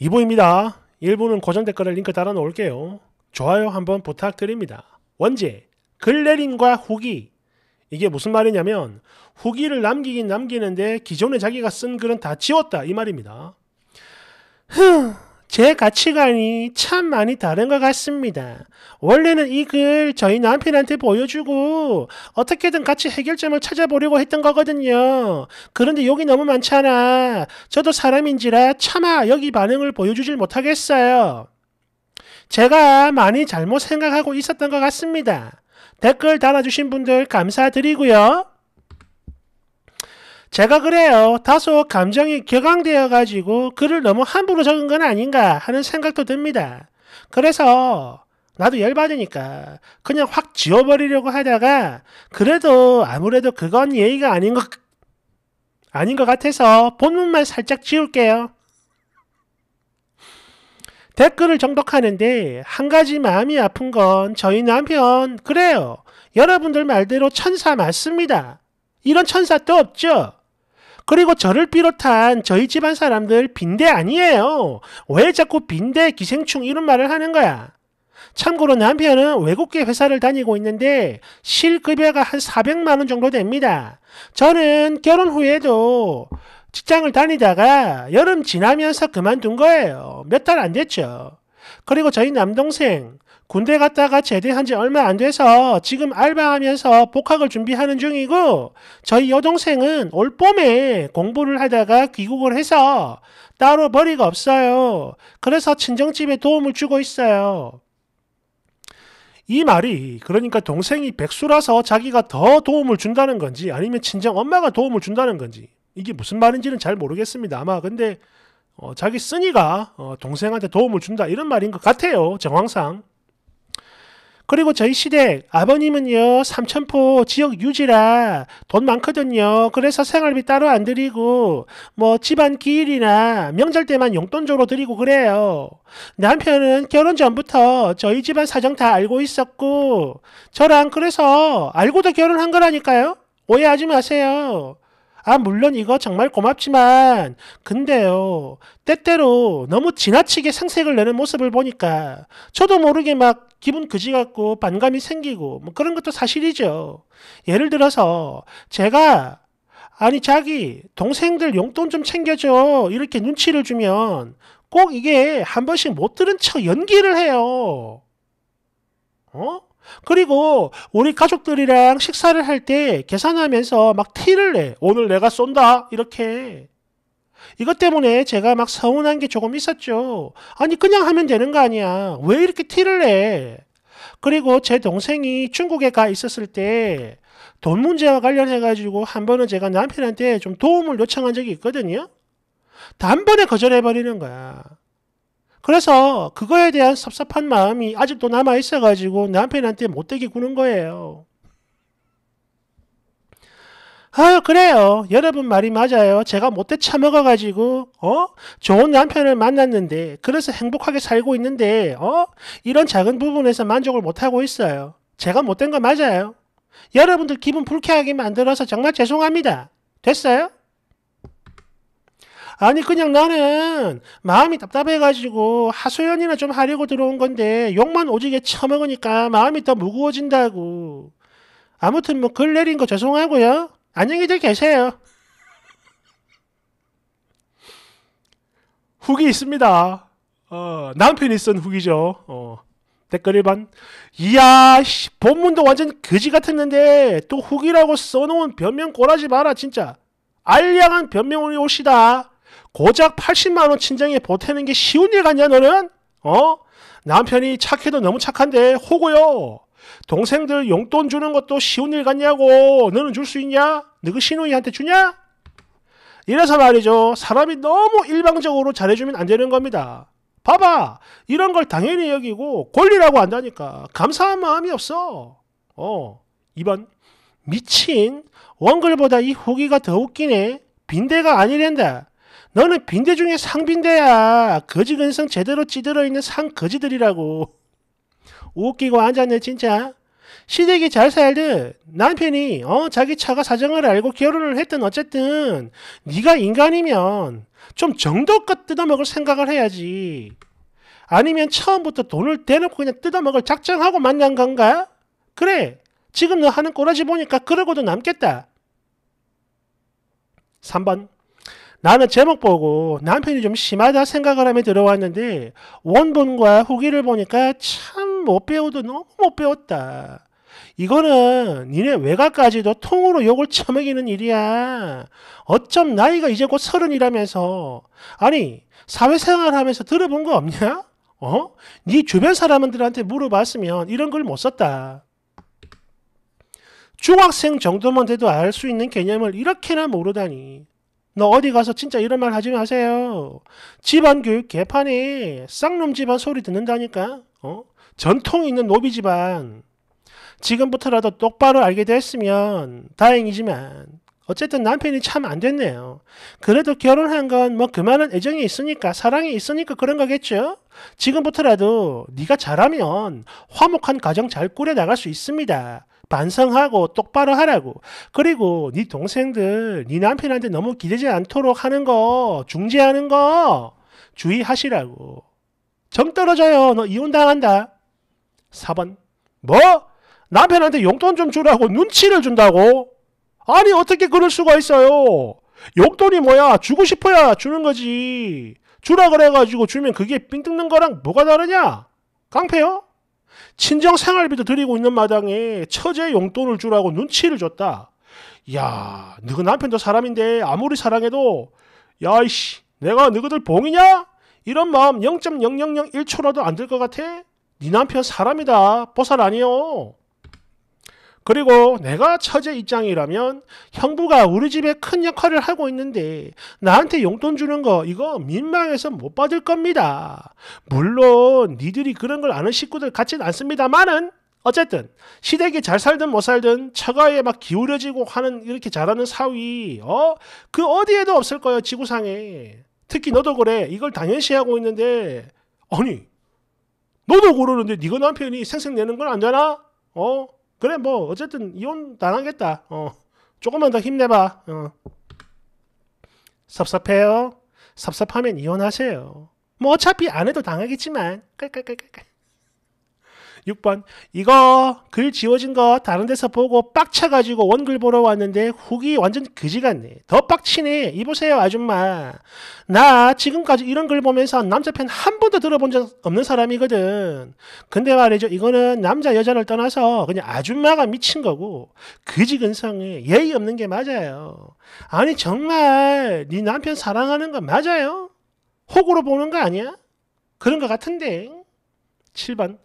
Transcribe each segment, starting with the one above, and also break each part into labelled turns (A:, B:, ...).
A: 2부입니다. 1부는 고정 댓글을 링크 달아 놓을게요. 좋아요 한번 부탁드립니다. 원제, 글래링과 후기. 이게 무슨 말이냐면 후기를 남기긴 남기는데 기존에 자기가 쓴 글은 다 지웠다 이 말입니다. 흐, 제 가치관이 참 많이 다른 것 같습니다. 원래는 이 글 저희 남편한테 보여주고 어떻게든 같이 해결점을 찾아보려고 했던 거거든요. 그런데 욕이 너무 많잖아. 저도 사람인지라 차마 여기 반응을 보여주질 못하겠어요. 제가 많이 잘못 생각하고 있었던 것 같습니다. 댓글 달아주신 분들 감사드리고요. 제가 그래요. 다소 감정이 격앙되어 가지고 글을 너무 함부로 적은 건 아닌가 하는 생각도 듭니다. 그래서 나도 열받으니까 그냥 확 지워버리려고 하다가 그래도 아무래도 그건 예의가 아닌 것 아닌 것 같아서 본문만 살짝 지울게요. 댓글을 정독하는데 한 가지 마음이 아픈 건 저희 남편 그래요. 여러분들 말대로 천사 맞습니다. 이런 천사 또 없죠? 그리고 저를 비롯한 저희 집안 사람들 빈대 아니에요. 왜 자꾸 빈대 기생충 이런 말을 하는 거야? 참고로 남편은 외국계 회사를 다니고 있는데 실급여가 한 400만 원 정도 됩니다. 저는 결혼 후에도 직장을 다니다가 여름 지나면서 그만둔 거예요. 몇 달 안 됐죠. 그리고 저희 남동생 군대 갔다가 제대한 지 얼마 안 돼서 지금 알바하면서 복학을 준비하는 중이고 저희 여동생은 올 봄에 공부를 하다가 귀국을 해서 따로 벌이가 없어요. 그래서 친정집에 도움을 주고 있어요. 이 말이 그러니까 동생이 백수라서 자기가 더 도움을 준다는 건지 아니면 친정 엄마가 도움을 준다는 건지 이게 무슨 말인지는 잘 모르겠습니다. 아마 근데 어, 자기 쓰니가 어, 동생한테 도움을 준다 이런 말인 것 같아요. 정황상. 그리고 저희 시댁 아버님은요 삼천포 지역 유지라 돈 많거든요. 그래서 생활비 따로 안 드리고 뭐 집안 기일이나 명절 때만 용돈 줘로 드리고 그래요. 남편은 결혼 전부터 저희 집안 사정 다 알고 있었고 저랑 그래서 알고도 결혼한 거라니까요. 오해하지 마세요. 아, 물론 이거 정말 고맙지만, 근데요, 때때로 너무 지나치게 상색을 내는 모습을 보니까 저도 모르게 막 기분 그지 같고 반감이 생기고 뭐 그런 것도 사실이죠. 예를 들어서 제가 아니 자기 동생들 용돈 좀 챙겨줘 이렇게 눈치를 주면 꼭 이게 한 번씩 못 들은 척 연기를 해요. 어? 그리고 우리 가족들이랑 식사를 할 때 계산하면서 막 티를 내. 오늘 내가 쏜다. 이렇게. 이것 때문에 제가 막 서운한 게 조금 있었죠. 아니, 그냥 하면 되는 거 아니야. 왜 이렇게 티를 내? 그리고 제 동생이 중국에 가 있었을 때 돈 문제와 관련해가지고 한 번은 제가 남편한테 좀 도움을 요청한 적이 있거든요. 단번에 거절해버리는 거야. 그래서 그거에 대한 섭섭한 마음이 아직도 남아 있어가지고 남편한테 못되게 구는 거예요. 아 그래요. 여러분 말이 맞아요. 제가 못돼 참먹어가지고어 좋은 남편을 만났는데 그래서 행복하게 살고 있는데 어 이런 작은 부분에서 만족을 못하고 있어요. 제가 못된 거 맞아요. 여러분들 기분 불쾌하게 만들어서 정말 죄송합니다. 됐어요? 아니 그냥 나는 마음이 답답해가지고 하소연이나 좀 하려고 들어온 건데 욕만 오지게 처먹으니까 마음이 더 무거워진다고. 아무튼 뭐 글 내린 거 죄송하고요. 안녕히들 계세요. 후기 있습니다. 어, 남편이 쓴 후기죠. 어, 댓글 1번. 이야, 씨, 본문도 완전 그지 같았는데 또 후기라고 써놓은 변명 꼬라지 마라, 진짜. 알량한 변명을 옵시다. 고작 80만 원 친정에 보태는 게 쉬운 일 같냐 너는? 어? 남편이 착해도 너무 착한데 호구요. 동생들 용돈 주는 것도 쉬운 일 같냐고. 너는 줄 수 있냐? 너 그 신우이한테 주냐? 이래서 말이죠. 사람이 너무 일방적으로 잘해주면 안 되는 겁니다. 봐봐. 이런 걸 당연히 여기고 권리라고 한다니까. 감사한 마음이 없어. 어. 2번. 미친. 원글보다 이 후기가 더 웃기네. 빈대가 아니랜다. 너는 빈대 중에 상빈대야. 거지근성 제대로 찌들어 있는 상거지들이라고. 웃기고 앉았네 진짜. 시댁이 잘 살듯 남편이 어 자기 차가 사정을 알고 결혼을 했든 어쨌든 네가 인간이면 좀 정도껏 뜯어먹을 생각을 해야지. 아니면 처음부터 돈을 대놓고 그냥 뜯어먹을 작정하고 만난 건가? 그래 지금 너 하는 꼬라지 보니까 그러고도 남겠다. 3번 나는 제목 보고 남편이 좀 심하다 생각을 하며 들어왔는데 원본과 후기를 보니까 참 못 배우도 너무 못 배웠다. 이거는 니네 외가까지도 통으로 욕을 처먹이는 일이야. 어쩜 나이가 이제 곧 서른이라면서. 아니, 사회생활 하면서 들어본 거 없냐? 어? 네 주변 사람들한테 물어봤으면 이런 걸 못 썼다. 중학생 정도만 돼도 알 수 있는 개념을 이렇게나 모르다니. 너 어디 가서 진짜 이런 말 하지 마세요. 집안 교육 개판이 쌍놈 집안 소리 듣는다니까. 어? 전통 있는 노비 집안. 지금부터라도 똑바로 알게 됐으면 다행이지만 어쨌든 남편이 참 안 됐네요. 그래도 결혼한 건 뭐 그만한 애정이 있으니까 사랑이 있으니까 그런 거겠죠? 지금부터라도 네가 잘하면 화목한 가정 잘 꾸려 나갈 수 있습니다. 반성하고 똑바로 하라고. 그리고 네 동생들 네 남편한테 너무 기대지 않도록 하는 거 중재하는 거 주의하시라고. 정 떨어져요. 너 이혼당한다. 4번. 뭐? 남편한테 용돈 좀 주라고 눈치를 준다고? 아니 어떻게 그럴 수가 있어요. 용돈이 뭐야? 주고 싶어야 주는 거지. 주라 그래가지고 주면 그게 삥 뜯는 거랑 뭐가 다르냐? 깡패요? 친정 생활비도 드리고 있는 마당에 처제 용돈을 주라고 눈치를 줬다. 야, 너희 남편도 사람인데 아무리 사랑해도 야이씨, 내가 너희들 봉이냐? 이런 마음 0.0001초라도 안 들 것 같아? 네 남편 사람이다. 보살 아니요. 그리고 내가 처제 입장이라면 형부가 우리 집에 큰 역할을 하고 있는데 나한테 용돈 주는 거 이거 민망해서 못 받을 겁니다. 물론 니들이 그런 걸 아는 식구들 같진 않습니다만은 어쨌든 시댁이 잘 살든 못 살든 처가에 막 기울여지고 하는 이렇게 잘하는 사위 어그 어디에도 없을 거야 지구상에 특히 너도 그래 이걸 당연시하고 있는데 아니 너도 그러는데 네가 남편이 생색내는 건 아니잖아 어 그래 뭐 어쨌든 이혼 당 하겠다. 어. 조금만 더 힘내봐. 어. 섭섭해요. 섭섭하면 이혼하세요. 뭐 어차피 안 해도 당하겠지만. 깔깔깔깔깔. 6번 이거 글 지워진 거 다른 데서 보고 빡쳐가지고 원글 보러 왔는데 후기 완전 그지 같네. 더 빡치네. 이보세요 아줌마. 나 지금까지 이런 글 보면서 남자 편한 번도 들어본 적 없는 사람이거든. 근데 말이죠. 이거는 남자 여자를 떠나서 그냥 아줌마가 미친 거고 그지근성에 예의 없는 게 맞아요. 아니 정말 네 남편 사랑하는 거 맞아요? 호구로 보는 거 아니야? 그런 것 같은데. 7번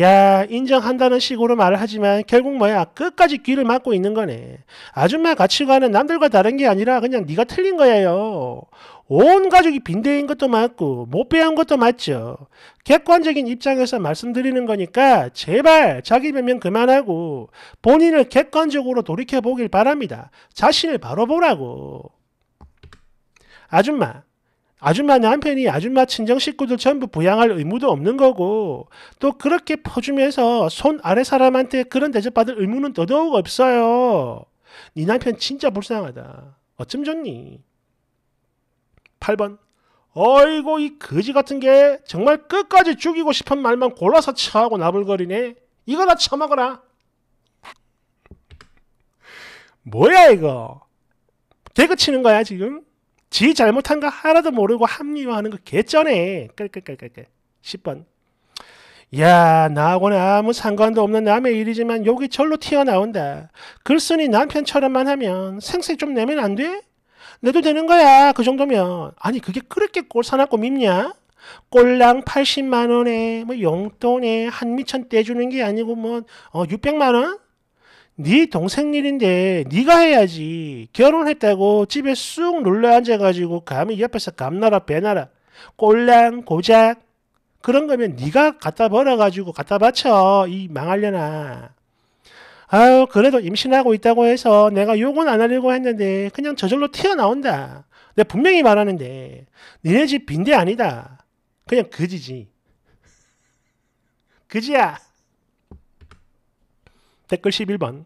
A: 야 인정한다는 식으로 말을 하지만 결국 뭐야 끝까지 귀를 막고 있는 거네. 아줌마 가치관은 남들과 다른 게 아니라 그냥 네가 틀린 거예요. 온 가족이 빈대인 것도 맞고 못 배운 것도 맞죠. 객관적인 입장에서 말씀드리는 거니까 제발 자기 변명 그만하고 본인을 객관적으로 돌이켜보길 바랍니다. 자신을 바로 보라고. 아줌마 아줌마는 한편이 아줌마 친정 식구들 전부 부양할 의무도 없는 거고 또 그렇게 퍼주면서 손 아래 사람한테 그런 대접받을 의무는 더더욱 없어요. 네 남편 진짜 불쌍하다. 어쩜 좋니? 8번 어이구이 거지 같은 게 정말 끝까지 죽이고 싶은 말만 골라서 처하고 나불거리네. 이거다 처먹어라. 뭐야 이거. 대그 치는 거야 지금? 지 잘못한 거 하나도 모르고 합리화하는 거 개쩌네. 끌끌끌끌끌. 10번. 야, 나하고는 아무 상관도 없는 남의 일이지만 여기 절로 튀어나온다. 글쓴이 남편처럼만 하면 생색 좀 내면 안 돼? 내도 되는 거야. 그 정도면. 아니, 그게 그렇게 꼴사납고 밉냐? 꼴랑 80만 원에 뭐 용돈에 한 미천 떼주는 게 아니고 뭐 어, 600만 원? 네 동생 일인데 네가 해야지. 결혼했다고 집에 쑥 눌러 앉아가지고 감히 옆에서 감나라 배나라 꼴랑 고작 그런 거면 네가 갖다 벌어가지고 갖다 바쳐 이 망하려나. 아유 그래도 임신하고 있다고 해서 내가 욕은 안 하려고 했는데 그냥 저절로 튀어나온다. 내가 분명히 말하는데 니네 집 빈대 아니다. 그냥 그지지. 그지야. 댓글 11번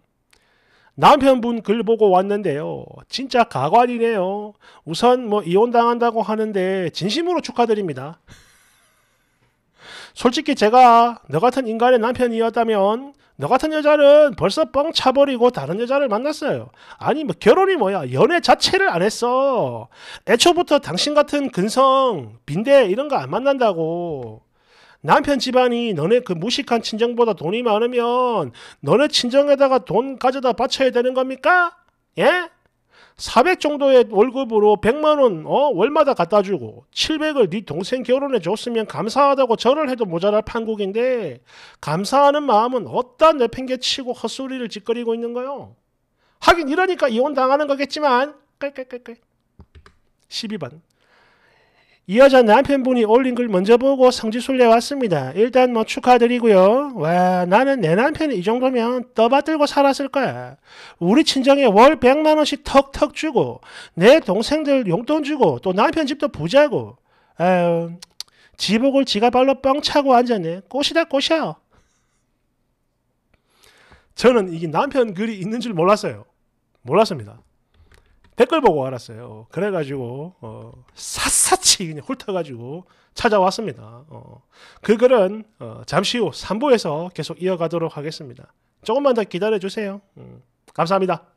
A: 남편분 글 보고 왔는데요. 진짜 가관이네요. 우선 뭐 이혼당한다고 하는데 진심으로 축하드립니다. 솔직히 제가 너 같은 인간의 남편이었다면 너 같은 여자는 벌써 뻥 차버리고 다른 여자를 만났어요. 아니 뭐 결혼이 뭐야 연애 자체를 안 했어. 애초부터 당신 같은 근성 빈대 이런 거 안 만난다고. 남편 집안이 너네 그 무식한 친정보다 돈이 많으면 너네 친정에다가 돈 가져다 바쳐야 되는 겁니까? 예? 400 정도의 월급으로 100만 원 어? 월마다 갖다 주고 700을 네 동생 결혼해 줬으면 감사하다고 절을 해도 모자랄 판국인데 감사하는 마음은 어디 내팽개치고 헛소리를 짓거리고 있는 거요. 하긴 이러니까 이혼 당하는 거겠지만 깔깔깔깔 12번 이 여자 남편분이 올린 글 먼저 보고 성지순례 왔습니다. 일단 뭐 축하드리고요. 와 나는 내 남편이 이 정도면 떠받들고 살았을 거야. 우리 친정에 월 100만 원씩 턱턱 주고 내 동생들 용돈 주고 또 남편 집도 부자고 아유 지복을 지가 발로 뻥 차고 앉았네. 꼬시다꼬이야 저는 이게 남편 글이 있는 줄 몰랐어요. 몰랐습니다. 댓글 보고 알았어요. 그래가지고 어, 샅샅이 그냥 훑어가지고 찾아왔습니다. 어, 그 글은 어, 잠시 후 3부에서 계속 이어가도록 하겠습니다. 조금만 더 기다려주세요. 음, 감사합니다.